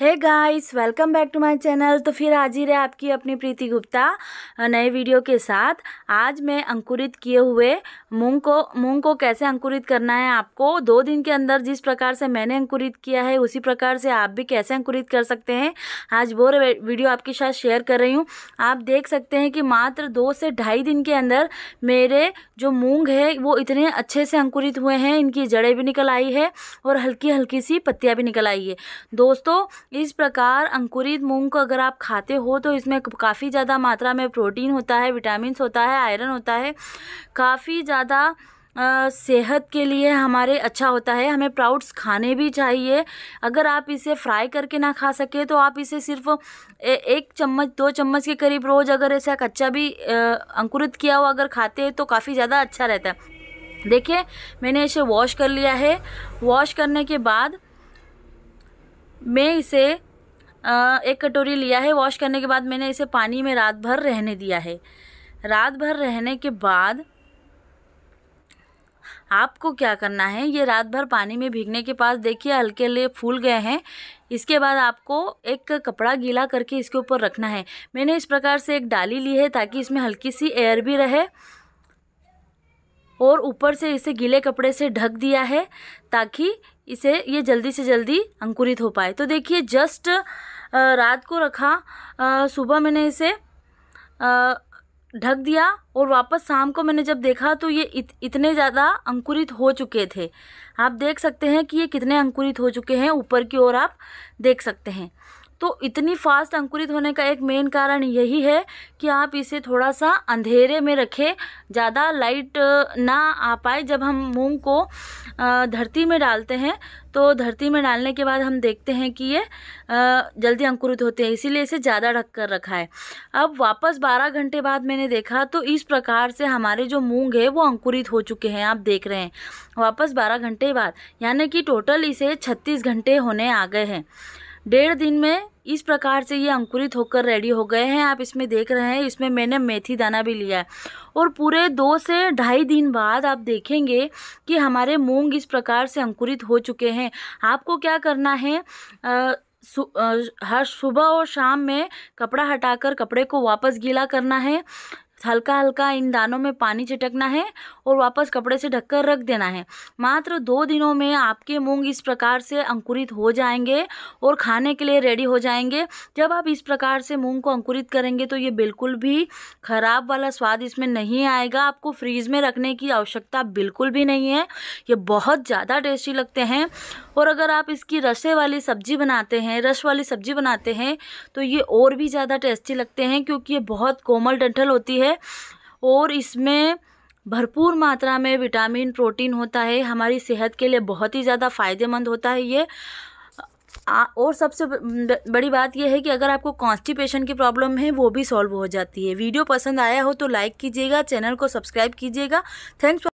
hey guys welcome back to my channel तो फिर हाजिर है आपकी अपनी प्रीति गुप्ता नए वीडियो के साथ आज मैं अंकुरित किए हुए मूंग को मूंग को कैसे अंकुरित करना है आपको दो दिन के अंदर जिस प्रकार से मैंने अंकुरित किया है उसी प्रकार से आप भी कैसे अंकुरित कर सकते हैं आज वो वीडियो आपके साथ शेयर कर रही हूँ आप देख सकते हैं कि मात्र दो से ढाई दिन के अंदर मेरे जो मूँग है वो इतने अच्छे से अंकुरित हुए हैं इनकी जड़ें भी निकल आई है और हल्की हल्की सी पत्तियाँ भी निकल आई है दोस्तों इस प्रकार अंकुरित मूंग को अगर आप खाते हो तो इसमें काफ़ी ज़्यादा मात्रा में प्रोटीन होता है विटामिन होता है आयरन होता है काफ़ी ज़्यादा सेहत के लिए हमारे अच्छा होता है हमें प्राउड्स खाने भी चाहिए अगर आप इसे फ्राई करके ना खा सके तो आप इसे सिर्फ एक चम्मच दो चम्मच के करीब रोज़ अगर ऐसा कच्चा भी अंकुरित किया हुआ अगर खाते हैं तो काफ़ी ज़्यादा अच्छा रहता है देखिए मैंने इसे वॉश कर लिया है वॉश करने के बाद मैं इसे एक कटोरी लिया है वॉश करने के बाद मैंने इसे पानी में रात भर रहने दिया है रात भर रहने के बाद आपको क्या करना है ये रात भर पानी में भीगने के पास देखिए हल्के लिए फूल गए हैं इसके बाद आपको एक कपड़ा गीला करके इसके ऊपर रखना है मैंने इस प्रकार से एक डाली ली है ताकि इसमें हल्की सी एयर भी रहे और ऊपर से इसे गीले कपड़े से ढक दिया है ताकि इसे ये जल्दी से जल्दी अंकुरित हो पाए तो देखिए जस्ट रात को रखा सुबह मैंने इसे ढक दिया और वापस शाम को मैंने जब देखा तो ये इत, इतने ज़्यादा अंकुरित हो चुके थे आप देख सकते हैं कि ये कितने अंकुरित हो चुके हैं ऊपर की ओर आप देख सकते हैं तो इतनी फास्ट अंकुरित होने का एक मेन कारण यही है कि आप इसे थोड़ा सा अंधेरे में रखें ज़्यादा लाइट ना आ पाए जब हम मूंग को धरती में डालते हैं तो धरती में डालने के बाद हम देखते हैं कि ये जल्दी अंकुरित होते हैं इसीलिए इसे ज़्यादा ढक कर रखा है अब वापस 12 घंटे बाद मैंने देखा तो इस प्रकार से हमारे जो मूंग है वो अंकुरित हो चुके हैं आप देख रहे हैं वापस 12 घंटे बाद यानी कि टोटल इसे 36 घंटे होने आ गए हैं डेढ़ दिन में इस प्रकार से ये अंकुरित होकर रेडी हो गए हैं आप इसमें देख रहे हैं इसमें मैंने मेथी दाना भी लिया है और पूरे दो से ढाई दिन बाद आप देखेंगे कि हमारे मूंग इस प्रकार से अंकुरित हो चुके हैं आपको क्या करना है आ, सु, आ, हर सुबह और शाम में कपड़ा हटाकर कपड़े को वापस गीला करना है हल्का हल्का इन दानों में पानी छिटकना है और वापस कपड़े से ढककर रख देना है मात्र दो दिनों में आपके मूंग इस प्रकार से अंकुरित हो जाएंगे और खाने के लिए रेडी हो जाएंगे जब आप इस प्रकार से मूंग को अंकुरित करेंगे तो ये बिल्कुल भी ख़राब वाला स्वाद इसमें नहीं आएगा आपको फ्रीज़ में रखने की आवश्यकता बिल्कुल भी नहीं है ये बहुत ज़्यादा टेस्टी लगते हैं और अगर आप इसकी रसे वाली सब्जी बनाते हैं रस वाली सब्जी बनाते हैं तो ये और भी ज़्यादा टेस्टी लगते हैं क्योंकि ये बहुत कोमल डंठल होती है और इसमें भरपूर मात्रा में विटामिन प्रोटीन होता है हमारी सेहत के लिए बहुत ही ज़्यादा फ़ायदेमंद होता है ये और सबसे बड़ी बात यह है कि अगर आपको कॉन्स्टिपेशन की प्रॉब्लम है वो भी सॉल्व हो जाती है वीडियो पसंद आया हो तो लाइक कीजिएगा चैनल को सब्सक्राइब कीजिएगा थैंक्स